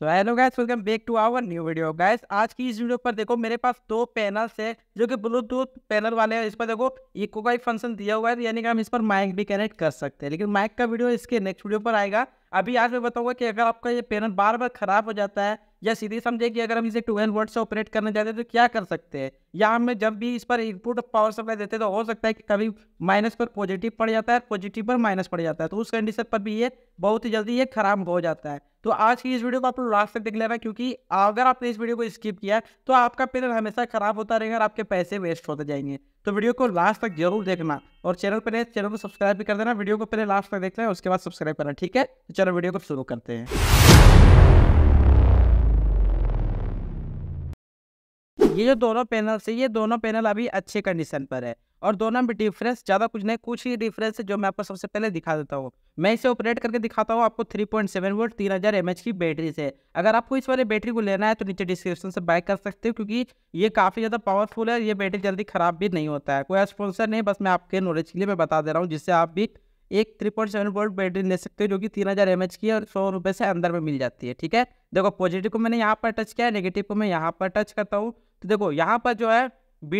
तो hello guys welcome back to our new video guys आज की इस वीडियो पर देखो मेरे पास दो पैनल्स है जो कि ब्लूटूथ पैनल वाले हैं इस पर देखो इको का एक फंक्शन दिया हुआ है तो यानी कि हम इस पर माइक भी कनेक्ट कर सकते हैं लेकिन माइक का वीडियो इसके नेक्स्ट वीडियो पर आएगा अभी आज मैं बताऊंगा कि अगर आपका ये पैनल बार बार खराब हो जाता है या सीधे समझे कि अगर हम इसे एन वर्ड से ऑपरेट करने जाते हैं तो क्या कर सकते हैं या हमें जब भी इस पर इनपुट पावर सप्लाई देते हैं तो हो सकता है कि कभी माइनस पर पॉजिटिव पड़ जाता है पॉजिटिव पर माइनस पड़ जाता है तो उस कंडीशन पर भी ये बहुत ही जल्दी ये खराब हो जाता है तो आज की इस वीडियो को आप लोग लास्ट तक देख लेना क्योंकि अगर आपने इस वीडियो को स्किप किया तो आपका पेनल हमेशा खराब होता रहेगा और आपके पैसे वेस्ट होते जाएंगे तो वीडियो को लास्ट तक जरूर देखना और चैनल पर चैनल को सब्सक्राइब भी कर देना वीडियो को पहले लास्ट तक देख लेना उसके बाद सब्सक्राइब करना ठीक है तो चलो वीडियो को शुरू करते हैं ये जो दोनों पैनल्स है ये दोनों पैनल अभी अच्छे कंडीशन पर है और दोनों में डिफरेंस ज़्यादा कुछ नहीं कुछ ही डिफरेंस है जो मैं आपको सबसे पहले दिखा देता हूँ मैं इसे ऑपरेट करके दिखाता हूँ आपको 3.7 पॉइंट सेवन वोट तीन हज़ार एम की बैटरी से अगर आपको इस वाले बैटरी को लेना है तो नीचे डिस्क्रिप्शन से बाय कर सकते हो क्योंकि ये काफ़ी ज़्यादा पावरफुल है ये बैटरी जल्दी ख़राब भी नहीं होता है कोई स्पॉन्सर नहीं बस मैं आपके नॉलेज के लिए मैं बता दे रहा हूँ जिससे आप भी एक three point seven volt battery ले सकते हो जो कि तीन हज़ार एम एच की है और सौ रुपये से अंदर में मिल जाती है ठीक है देखो पॉजिटिव को मैंने यहाँ पर टच किया है नेगेटिव को मैं यहाँ पर टच करता हूँ तो देखो यहाँ पर जो है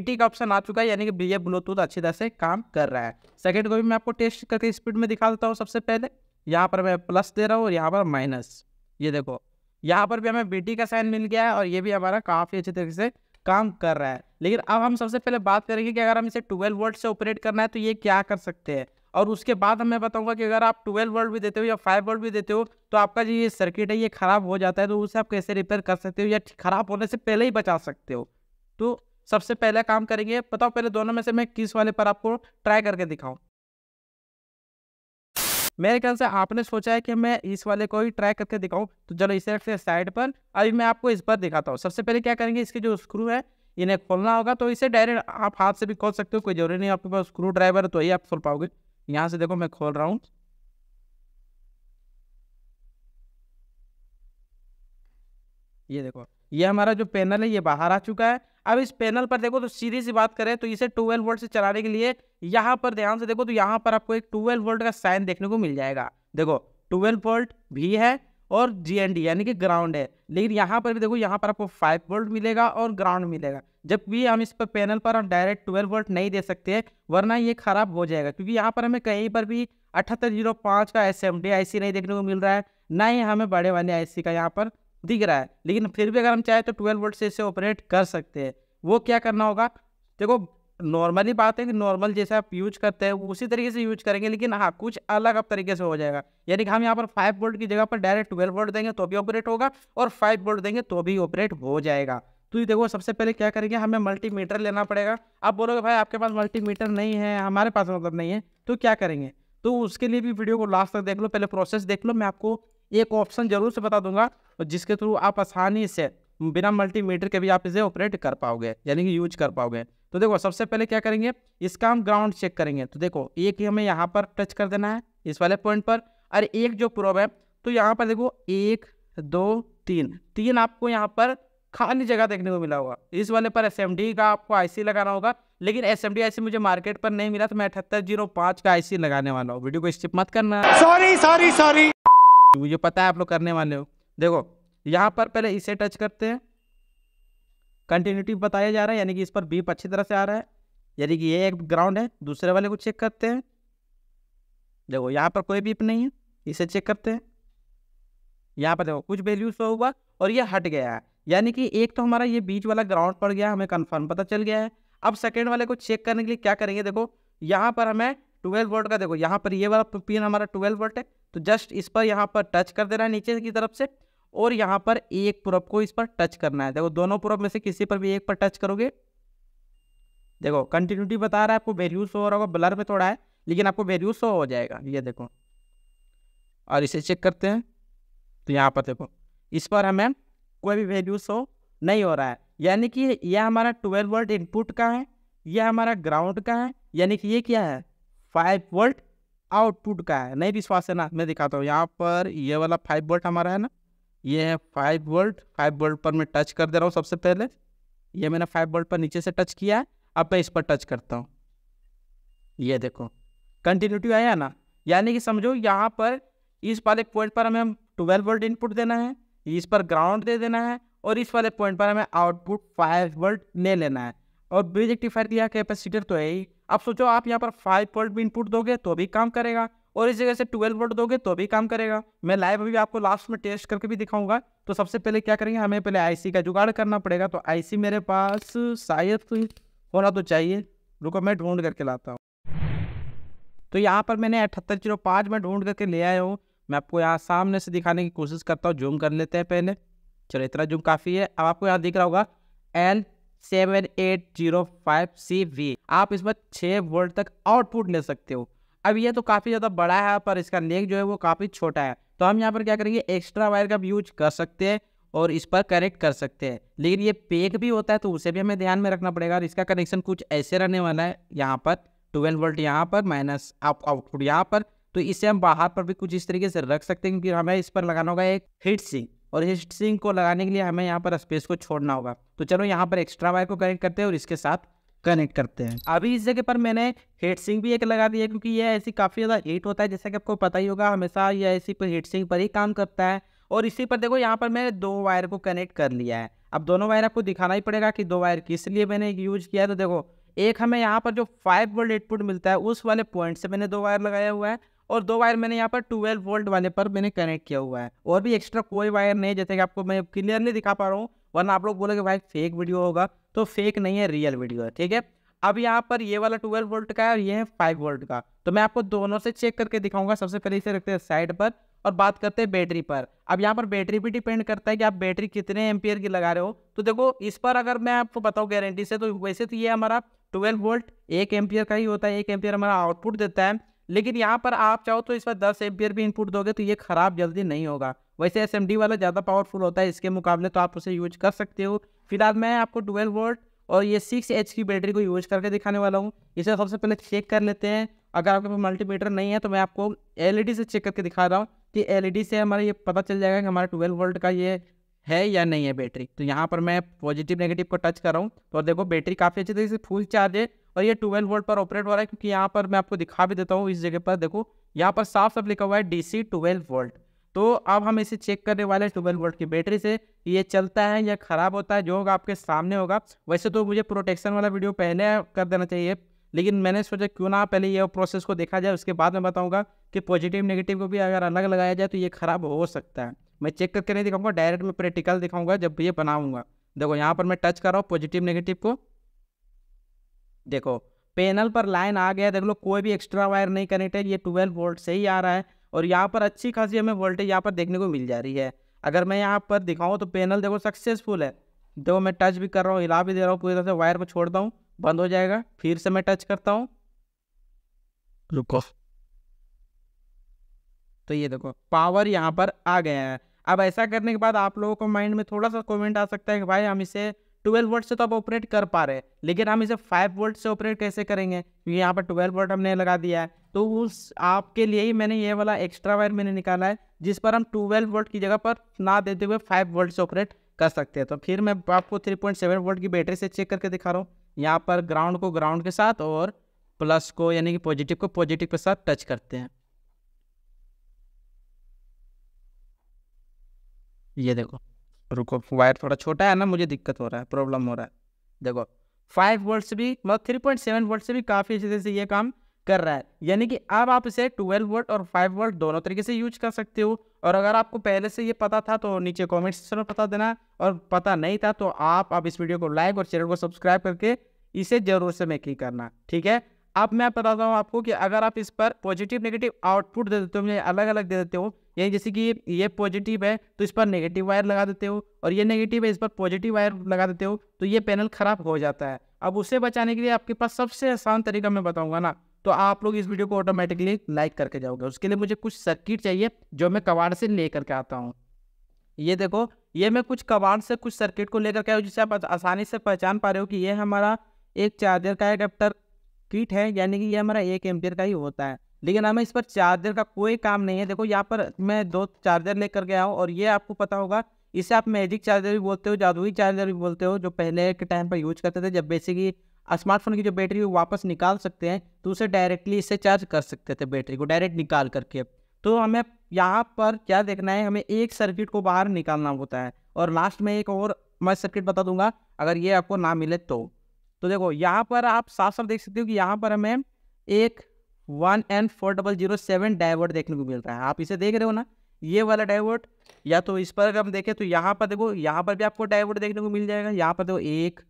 टी का ऑप्शन आ चुका है यानी कि ये ब्लूटूथ अच्छी तरह से काम कर रहा है सेकेंड को भी मैं आपको टेस्ट करके स्पीड में दिखा देता हूँ सबसे पहले यहाँ पर मैं प्लस दे रहा हूँ और यहाँ पर माइनस ये देखो यहाँ पर भी हमें टी का साइन मिल गया है और ये भी हमारा काफ़ी अच्छे तरीके से काम कर रहा है लेकिन अब हम सबसे पहले बात करेंगे कि अगर हम इसे ट्वेल्व वोल्ट से ऑपरेट करना है तो ये क्या कर सकते हैं और उसके बाद मैं बताऊंगा कि अगर आप ट्वेल्व वोल्ट भी देते हो या फाइव वोल्ट भी देते हो तो आपका जो ये सर्किट है ये ख़राब हो जाता है तो उसे आप कैसे रिपेयर कर सकते हो या ख़राब होने से पहले ही बचा सकते हो तो सबसे पहला काम करेंगे बताओ पहले दोनों में से मैं किस वाले पर आपको ट्राई करके दिखाऊँ मेरे ख्याल से आपने सोचा है कि मैं इस वाले को ही ट्राई करके दिखाऊं तो चलो इसे रखते हैं साइड पर अभी मैं आपको इस पर दिखाता हूँ सबसे पहले क्या करेंगे इसके जो स्क्रू है इन्हें खोलना होगा तो इसे डायरेक्ट आप हाथ से भी खोल सकते हो कोई जरूरी नहीं आपके पास स्क्रू ड्राइवर है तो ही आप खोल पाओगे यहां से देखो मैं खोल रहा हूं ये देखो ये हमारा जो पैनल है ये बाहर आ चुका है अब इस पैनल पर देखो तो सीधी सी बात करें तो इसे 12 वोल्ट से चलाने के लिए यहाँ पर ध्यान से देखो तो यहाँ पर आपको एक 12 वोल्ट का साइन देखने को मिल जाएगा देखो 12 वोल्ट भी है और जी यानी कि ग्राउंड है लेकिन यहाँ पर भी देखो यहाँ पर आपको 5 वोल्ट मिलेगा और ग्राउंड मिलेगा जब भी हम इस पर पैनल पर हम डायरेक्ट ट्वेल्व वोल्ट नहीं दे सकते वरना ये खराब हो जाएगा क्योंकि यहाँ पर हमें कहीं पर भी अठहत्तर जीरो पाँच का S M D I C नहीं देखने को मिल रहा है ना ही हमें बड़े वाले आई सी का यहाँ पर दिख रहा है लेकिन फिर भी अगर हम चाहें तो ट्वेल्व वोल्ट से इसे ऑपरेट कर सकते हैं वो क्या करना होगा देखो नॉर्मली बात है कि नॉर्मल जैसे आप यूज करते हैं उसी तरीके से यूज करेंगे लेकिन हाँ कुछ अलग अब तरीके से हो जाएगा यानी कि हम यहाँ पर फाइव वोल्ट की जगह पर डायरेक्ट ट्वेल्व वोल्ट देंगे तो भी ऑपरेट होगा और फाइव वोल्ट देंगे तो भी ऑपरेट हो जाएगा तो ये देखो सबसे पहले क्या करेंगे हमें मल्टीमीटर लेना पड़ेगा आप बोलोगे भाई आपके पास मल्टीमीटर नहीं है हमारे पास मतलब नहीं है तो क्या करेंगे तो उसके लिए भी वीडियो को लास्ट तक देख लो पहले प्रोसेस देख लो मैं आपको एक ऑप्शन जरूर से बता दूंगा जिसके थ्रू आप आसानी से बिना मल्टीमीटर के भी आप इसे ऑपरेट कर पाओगे यानी कि यूज कर पाओगे तो देखो सबसे पहले क्या करेंगे इसका हम ग्राउंड चेक करेंगे तो देखो एक ही हमें यहाँ पर टच कर देना है इस वाले पॉइंट पर और एक जो प्रोब है तो यहाँ पर देखो एक दो तीन तीन आपको यहाँ पर खाली जगह देखने को मिला होगा इस वाले पर एस का आपको आईसी लगाना होगा लेकिन एस एम मुझे मार्केट पर नहीं मिला तो मैं अठहत्तर जीरो पाँच का आईसी लगाने वाला हूँ वीडियो को स्टिप मत करना सॉरी सॉरी सॉरी मुझे पता है आप लोग करने वाले हो देखो यहाँ पर पहले इसे टच करते हैं कंटिन्यूटी बताया जा रहा है यानी कि इस पर बीप अच्छी तरह से आ रहा है यानी कि ये एक ग्राउंड है दूसरे वाले को चेक करते हैं देखो यहाँ पर कोई बीप नहीं है इसे चेक करते हैं यहाँ पर देखो कुछ वैल्यू शो हुआ और ये हट गया है यानी कि एक तो हमारा ये बीच वाला ग्राउंड पड़ गया हमें कन्फर्म पता चल गया है अब सेकेंड वाले को चेक करने के लिए क्या करेंगे देखो यहाँ पर हमें ट्वेल्व वोल्ट का देखो यहाँ पर ये वाला पिन हमारा ट्वेल्व वोल्ट है तो जस्ट इस पर यहाँ पर टच कर देना है नीचे की तरफ से और यहाँ पर एक पुरब को इस पर टच करना है देखो दोनों पुरप में से किसी पर भी एक पर टच करोगे देखो कंटिन्यूटी बता रहा है आपको शो हो रहा होगा ब्लर में थोड़ा है लेकिन आपको शो हो जाएगा ये देखो और इसे चेक करते हैं तो यहाँ पर देखो इस पर हमें कोई भी वैल्यू शो नहीं हो रहा है यानी कि यह हमारा ट्वेल्व वोल्ट इनपुट का है यह हमारा ग्राउंड का है यानी कि ये क्या है फाइव वोल्ट आउटपुट का है नहीं विश्वास है ना मैं दिखाता हूँ यहाँ पर ये वाला फाइव वोल्ट हमारा है ना ये है फाइव वोल्ट फाइव वोल्ट पर मैं टच कर दे रहा हूँ सबसे पहले ये मैंने फाइव वोल्ट पर नीचे से टच किया है अब मैं इस पर टच करता हूँ ये देखो कंटिन्यूटी आया ना यानी कि समझो यहाँ पर इस वाले पॉइंट पर हमें ट्वेल्व वोल्ट इनपुट देना है इस पर ग्राउंड दे देना है और इस वाले पॉइंट पर हमें आउटपुट फाइव वोल्ट ले लेना है और ब्रिज एक्टिफायर दिया कैपेसिटर तो है ही अब सोचो आप यहाँ पर फाइव वोल्ट भी इनपुट दोगे तो भी काम करेगा और इस जगह से ट्वेल्व वोल्ट दोगे तो भी काम करेगा मैं लाइव अभी आपको लास्ट में टेस्ट करके भी दिखाऊंगा तो सबसे पहले क्या करेंगे हमें पहले आईसी का जुगाड़ करना पड़ेगा तो आईसी मेरे पास शायद होना तो चाहिए रुको मैं ढूंढ करके लाता हूँ तो यहाँ पर मैंने अठहत्तर जीरो पाँच में ढूंढ करके ले आया हूँ मैं आपको यहाँ सामने से दिखाने की कोशिश करता हूँ जूम कर लेते हैं पहले चलो इतना जूम काफ़ी है अब आपको यहाँ दिख रहा होगा L seven eight zero five C V आप इसमें छः वोल्ट तक आउटपुट ले सकते हो अब ये तो काफ़ी ज़्यादा बड़ा है पर इसका नेक जो है वो काफ़ी छोटा है तो हम यहाँ पर क्या करेंगे एक्स्ट्रा वायर का भी यूज कर सकते हैं और इस पर कनेक्ट कर सकते हैं लेकिन ये पेक भी होता है तो उसे भी हमें ध्यान में रखना पड़ेगा और इसका कनेक्शन कुछ ऐसे रहने वाला है यहाँ पर ट्वेल्व वोल्ट यहाँ पर माइनस आउटपुट यहाँ पर तो इसे हम बाहर पर भी कुछ इस तरीके से रख सकते हैं क्योंकि हमें इस पर लगाना होगा एक हीट सिंक और हीट सिंक को लगाने के लिए हमें यहाँ पर स्पेस को छोड़ना होगा तो चलो यहाँ पर एक्स्ट्रा वायर को कनेक्ट करते हैं और इसके साथ कनेक्ट करते हैं अभी इस जगह पर मैंने हीट सिंक भी एक लगा दिया क्योंकि यह ऐसी काफ़ी ज़्यादा हीट होता है जैसा कि आपको पता ही होगा हमेशा यह ऐसी पर हीट सिंक पर ही काम करता है और इसी पर देखो यहाँ पर मैंने दो वायर को कनेक्ट कर लिया है अब दोनों वायर आपको दिखाना ही पड़ेगा कि दो वायर किस लिए मैंने यूज किया है तो देखो एक हमें यहाँ पर जो फाइव वोल्ट इनपुट मिलता है उस वाले पॉइंट से मैंने दो वायर लगाया हुआ है और दो वायर मैंने यहाँ पर 12 वोल्ट वाले पर मैंने कनेक्ट किया हुआ है और भी एक्स्ट्रा कोई वायर नहीं जैसे कि आपको मैं क्लियरली दिखा पा रहा हूँ वरना आप लोग बोलोगे भाई फेक वीडियो होगा तो फेक नहीं है रियल वीडियो है ठीक है अब यहाँ पर ये वाला ट्वेल्व वोल्ट का है और ये है फाइव वोल्ट का तो मैं आपको दोनों से चेक करके दिखाऊंगा सबसे पहले इसे रखते हैं साइड पर और बात करते हैं बैटरी पर अब यहाँ पर बैटरी भी डिपेंड करता है कि आप बैटरी कितने एम्पियर की लगा रहे हो तो देखो इस पर अगर मैं आपको बताऊँ गारंटी से तो वैसे तो ये हमारा ट्वेल्व वोल्ट एक एम्पियर का ही होता है एक एम्पियर हमारा आउटपुट देता है लेकिन यहाँ पर आप चाहो तो इस पर दस एम्पियर भी इनपुट दोगे तो ये ख़राब जल्दी नहीं होगा वैसे एस वाला ज़्यादा पावरफुल होता है इसके मुकाबले तो आप उसे यूज कर सकते हो फिलहाल मैं आपको ट्वेल्व वोल्ट और ये सिक्स एच की बैटरी को यूज करके दिखाने वाला हूँ इसे सबसे पहले चेक कर लेते हैं अगर आपके पास मल्टीमीटर नहीं है तो मैं आपको एलईडी e से चेक करके दिखा रहा हूँ कि एलईडी e से हमारा ये पता चल जाएगा कि हमारा ट्वेल्व वोल्ट का ये है या नहीं है बैटरी तो यहाँ पर मैं पॉजिटिव नेगेटिव को टच कर रहा हूँ तो देखो बैटरी काफ़ी अच्छी तरीके से फुल चार्ज है और ये ट्वेल्व वोल्ट पर ऑपरेट हो रहा है क्योंकि यहाँ पर मैं आपको दिखा भी देता हूँ इस जगह पर देखो यहाँ पर साफ साफ लिखा हुआ है डी सी वोल्ट तो अब हम इसे चेक करने वाले हैं ट्वेल्व वोल्ट की बैटरी से ये चलता है या ख़राब होता है जो होगा आपके सामने होगा वैसे तो मुझे प्रोटेक्शन वाला वीडियो पहले कर देना चाहिए लेकिन मैंने सोचा क्यों ना पहले ये प्रोसेस को देखा जाए उसके बाद मैं बताऊंगा कि पॉजिटिव नेगेटिव को भी अगर अलग लगाया जाए तो ये ख़राब हो सकता है मैं चेक करके नहीं दिखाऊंगा डायरेक्ट मैं प्रैक्टिकल दिखाऊंगा जब ये बनाऊंगा देखो यहाँ पर मैं टच कर रहा हूँ पॉजिटिव नेगेटिव को देखो पैनल पर लाइन आ गया देख लो कोई भी एक्स्ट्रा वायर नहीं कनेक्टेड ये ट्वेल्व वोल्ट से ही आ रहा है और यहाँ पर अच्छी खासी हमें वोल्टेज यहाँ पर देखने को मिल जा रही है अगर मैं यहाँ पर दिखाऊँ तो पैनल देखो सक्सेसफुल है देखो मैं टच भी कर रहा हूँ हिला भी दे रहा हूँ पूरी तरह से वायर को छोड़ता हूँ बंद हो जाएगा फिर से मैं टच करता हूँ रुको तो ये देखो पावर यहाँ पर आ गया है अब ऐसा करने के बाद आप लोगों को माइंड में थोड़ा सा कमेंट आ सकता है कि भाई हम इसे ट्वेल्व वोल्ट से तो आप ऑपरेट कर पा रहे हैं लेकिन हम इसे फाइव वोल्ट से ऑपरेट कैसे करेंगे क्योंकि यहाँ पर ट्वेल्व वोल्ट हमने लगा दिया है तो उस आपके लिए ही मैंने ये वाला एक्स्ट्रा वायर मैंने निकाला है जिस पर हम ट्वेल्व वोल्ट की जगह पर ना देते हुए फाइव वोल्ट से ऑपरेट कर सकते हैं तो फिर मैं आपको थ्री पॉइंट सेवन वोल्ट की बैटरी से चेक करके दिखा रहा हूँ यहाँ पर ग्राउंड को ग्राउंड के साथ और प्लस को यानी कि पॉजिटिव को पॉजिटिव के साथ टच करते हैं ये देखो रुको वायर थोड़ा छोटा है ना मुझे दिक्कत हो रहा है प्रॉब्लम हो रहा है देखो फाइव वोल्ट से भी मतलब थ्री पॉइंट सेवन वोल्ट से भी काफ़ी अच्छे से ये काम कर रहा है यानी कि अब आप इसे ट्वेल्व वोल्ट और फाइव वोल्ट दोनों तरीके से यूज कर सकते हो और अगर आपको पहले से ये पता था तो नीचे कॉमेंट सेक्शन में पता देना और पता नहीं था तो आप अब इस वीडियो को लाइक और चैनल को सब्सक्राइब करके इसे जरूर से मेकिंग करना ठीक है अब मैं बताता हूँ आपको कि अगर आप इस पर पॉजिटिव नेगेटिव आउटपुट दे देते हो मुझे अलग अलग दे देते हो यानी जैसे कि ये पॉजिटिव है तो इस पर नेगेटिव वायर लगा देते हो और ये नेगेटिव है इस पर पॉजिटिव वायर लगा देते हो तो ये पैनल ख़राब हो जाता है अब उसे बचाने के लिए आपके पास सबसे आसान तरीका मैं बताऊंगा ना तो आप लोग इस वीडियो को ऑटोमेटिकली लाइक करके जाओगे उसके लिए मुझे कुछ सर्किट चाहिए जो मैं कबाड़ से ले करके आता हूँ ये देखो ये मैं कुछ कबाड़ से कुछ सर्किट को लेकर के आया जिससे आप आसानी से पहचान पा रहे हो कि ये हमारा एक चार्जर का एडेप्टर किट है यानी कि ये हमारा एक एम्पियर का ही होता है लेकिन हमें इस पर चार्जर का कोई काम नहीं है देखो यहाँ पर मैं दो चार्जर लेकर गया हूँ और ये आपको पता होगा इसे आप मैजिक चार्जर भी बोलते हो जादुई चार्जर भी बोलते हो जो पहले के टाइम पर यूज करते थे जब बेसिकली स्मार्टफोन की जो बैटरी वो वापस निकाल सकते हैं तो उसे डायरेक्टली इससे चार्ज कर सकते थे बैटरी को डायरेक्ट निकाल करके तो हमें यहाँ पर क्या देखना है हमें एक सर्किट को बाहर निकालना होता है और लास्ट में एक और मैं सर्किट बता दूंगा अगर ये आपको ना मिले तो तो देखो यहाँ पर आप साफ साफ देख सकते हो कि यहाँ पर हमें एक one N four double zero seven डाइवर्ट देखने को मिल रहा है आप इसे देख रहे हो ना ये वाला डाइवर्ट या तो इस पर अगर हम देखें तो यहाँ पर देखो यहाँ पर भी आपको डाइवर्ट देखने को मिल जाएगा यहाँ पर देखो एक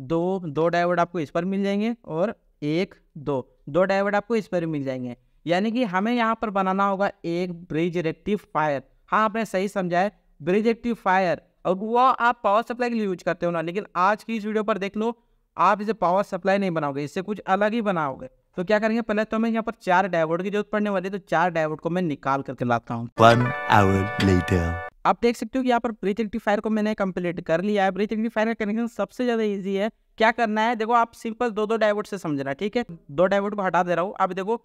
दो दो डाइवर्ट आपको इस पर मिल जाएंगे और एक दो दो डाइवर्ट आपको इस पर भी मिल जाएंगे यानी कि हमें यहाँ पर बनाना होगा एक ब्रिज रेक्टिफायर हाँ आपने सही समझा है ब्रिज रेक्टिफायर और वह आप पावर सप्लाई के लिए यूज करते हो ना लेकिन आज की इस वीडियो पर देख लो आप इसे पावर सप्लाई नहीं बनाओगे इससे कुछ अलग ही बनाओगे तो क्या करेंगे पहले तो हमें यहाँ पर चार डायवर्ट की जरूरत पड़ने वाली है तो चार डायवर्ट को मैं निकाल करके लाता हूँ आप देख सकते हो कि यहाँ पर ब्रिज एक्टिफायर को मैंने कंप्लीट कर लिया है ब्रिज एक्टिफायर का कनेक्शन सबसे ज्यादा इजी है क्या करना है देखो आप सिंपल दो दो डायवर्ट से समझना ठीक है दो डायवर्ट को हटा दे रहा हूँ आप देखो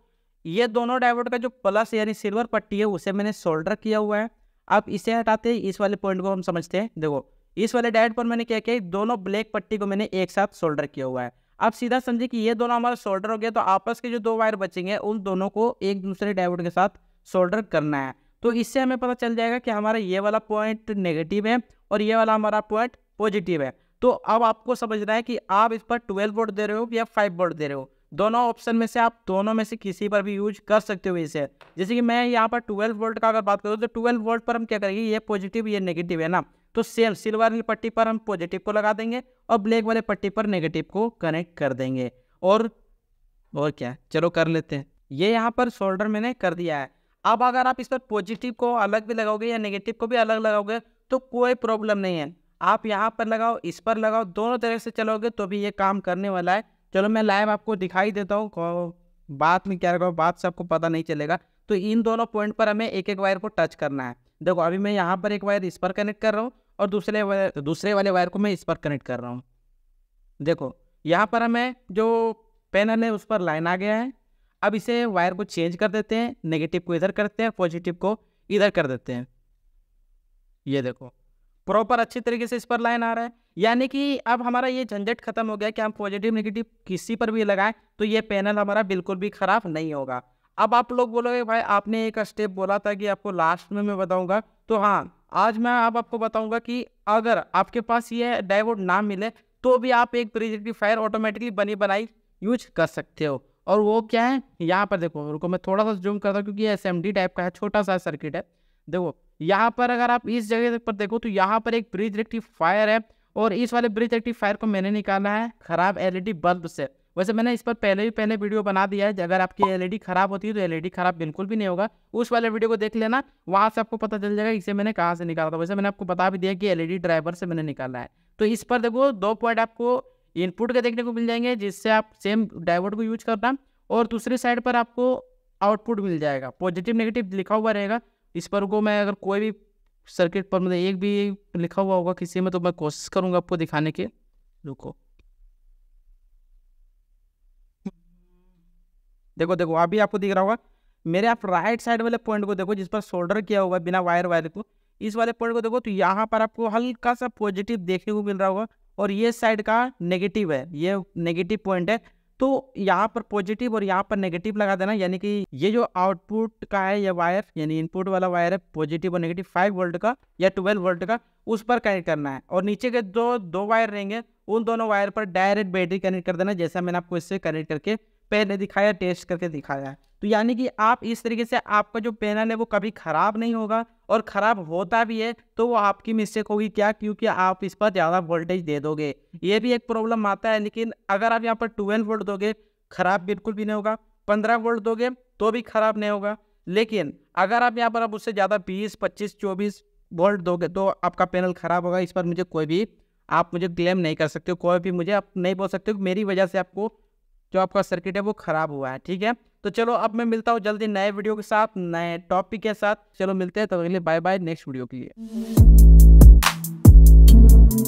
ये दोनों डायवर्ट का जो प्लस यानी सिल्वर पट्टी है उसे मैंने सोल्डर किया हुआ है आप इसे हटाते हैं इस वाले पॉइंट को हम समझते हैं देखो इस वाले डायवर्ट पर मैंने क्या किया दोनों ब्लैक पट्टी को मैंने एक साथ सोल्डर किया हुआ है आप सीधा समझिए कि ये दोनों हमारा सोल्डर हो गया तो आपस के जो दो वायर बचेंगे उन दोनों को एक दूसरे डायोड के साथ सोल्डर करना है तो इससे हमें पता चल जाएगा कि हमारा ये वाला पॉइंट नेगेटिव है और ये वाला हमारा पॉइंट पॉजिटिव है तो अब आपको समझना है कि आप इस पर ट्वेल्व वोल्ट दे रहे हो या फाइव वोल्ट दे रहे हो दोनों ऑप्शन में से आप दोनों में से किसी पर भी यूज कर सकते हो इसे जैसे कि मैं यहाँ पर ट्वेल्व वोल्ट का अगर बात करूँ तो ट्वेल्व वोल्ट पर हम क्या करेंगे ये पॉजिटिव ये नेगेटिव है ना तो सेम सिल्वर वाली पट्टी पर हम पॉजिटिव को लगा देंगे और ब्लैक वाले पट्टी पर नेगेटिव को कनेक्ट कर देंगे और और क्या चलो कर लेते हैं ये यहाँ पर शोल्डर मैंने कर दिया है अब अगर आप इस पर पॉजिटिव को अलग भी लगाओगे या नेगेटिव को भी अलग लगाओगे तो कोई प्रॉब्लम नहीं है आप यहाँ पर लगाओ इस पर लगाओ दोनों तरह से चलोगे तो भी ये काम करने वाला है चलो मैं लाइव आपको दिखाई देता हूँ बात में क्या लगाओ बात सबको पता नहीं चलेगा तो इन दोनों पॉइंट पर हमें एक एक वायर को टच करना है देखो अभी मैं यहाँ पर एक वायर इस पर कनेक्ट कर रहा हूँ और दूसरे वाले दूसरे वाले वायर को मैं इस पर कनेक्ट कर रहा हूँ देखो यहाँ पर हमें जो पैनल है उस पर लाइन आ गया है अब इसे वायर को चेंज कर देते हैं नेगेटिव को इधर करते हैं पॉजिटिव को इधर कर देते हैं ये देखो प्रॉपर अच्छी तरीके से इस पर लाइन आ रहा है यानी कि अब हमारा ये झंझट खत्म हो गया कि हम पॉजिटिव नेगेटिव किसी पर भी लगाएं तो ये पैनल हमारा बिल्कुल भी ख़राब नहीं होगा अब आप लोग बोलोगे भाई आपने एक स्टेप बोला था कि आपको लास्ट में मैं बताऊंगा तो हाँ आज मैं आप आपको बताऊंगा कि अगर आपके पास ये डायवोड ना मिले तो भी आप एक फायर ऑटोमेटिकली बनी बनाई यूज कर सकते हो और वो क्या है यहाँ पर देखो रुको मैं थोड़ा सा जूम करता हूँ क्योंकि एस एम डी टाइप का है छोटा सा सर्किट है देखो यहाँ पर अगर आप इस जगह पर देखो तो यहाँ पर एक ब्रिज रेक्टिव फायर है और इस वाले ब्रिज रेक्टिव फायर को मैंने निकाला है खराब एलईडी बल्ब से वैसे मैंने इस पर पहले भी पहले वीडियो बना दिया है अगर आपकी एलईडी e खराब होती है तो एलईडी e खराब बिल्कुल भी नहीं होगा उस वाले वीडियो को देख लेना वहाँ से आपको पता चल जाएगा इसे मैंने कहाँ से निकाला था वैसे मैंने आपको बता भी दिया कि एलईडी e ड्राइवर से मैंने निकाला है तो इस पर देखो दो पॉइंट आपको इनपुट के देखने को मिल जाएंगे जिससे आप सेम डाइवर्ट को यूज करना और दूसरी साइड पर आपको आउटपुट मिल जाएगा पॉजिटिव नेगेटिव लिखा हुआ रहेगा इस पर को मैं अगर कोई भी सर्किट पर मतलब एक भी लिखा हुआ होगा किसी में तो मैं कोशिश करूँगा आपको दिखाने के रुको देखो देखो अभी आपको दिख रहा होगा मेरे आप राइट साइड वाले पॉइंट को देखो जिस पर शोल्डर किया हुआ बिना वायर वायर को इस वाले पॉइंट को देखो तो यहाँ पर आपको हल्का सा पॉजिटिव देखने को मिल रहा होगा और ये साइड का नेगेटिव है ये नेगेटिव पॉइंट है तो यहाँ पर पॉजिटिव और यहाँ पर नेगेटिव लगा देना यानी कि ये जो आउटपुट का है ये वायर यानी इनपुट वाला वायर है पॉजिटिव और नेगेटिव फाइव वोल्ट का या ट्वेल्व वोल्ट का उस पर कनेक्ट करना है और नीचे के जो दो, दो वायर रहेंगे उन दोनों वायर पर डायरेक्ट बैटरी कनेक्ट कर देना जैसा मैंने आपको इससे कनेक्ट करके पेन दिखाया टेस्ट करके दिखाया तो यानी कि आप इस तरीके से आपका जो पैनल है वो कभी ख़राब नहीं होगा और ख़राब होता भी है तो वो आपकी मिस्टेक होगी क्या क्योंकि आप इस पर ज़्यादा वोल्टेज दे दोगे ये भी एक प्रॉब्लम आता है लेकिन अगर आप यहाँ पर ट्वेल्व वोल्ट दोगे ख़राब बिल्कुल भी नहीं होगा पंद्रह वोल्ट दोगे तो भी ख़राब नहीं होगा लेकिन अगर आप यहाँ पर आप उससे ज़्यादा बीस पच्चीस चौबीस वोल्ट दोगे तो आपका पैनल ख़राब होगा इस पर मुझे कोई भी आप मुझे क्लेम नहीं कर सकते हो कोई भी मुझे आप नहीं बोल सकते हो मेरी वजह से आपको जो आपका सर्किट है वो खराब हुआ है ठीक है तो चलो अब मैं मिलता हूँ जल्दी नए वीडियो के साथ नए टॉपिक के साथ चलो मिलते हैं तो अगले बाय बाय नेक्स्ट वीडियो के लिए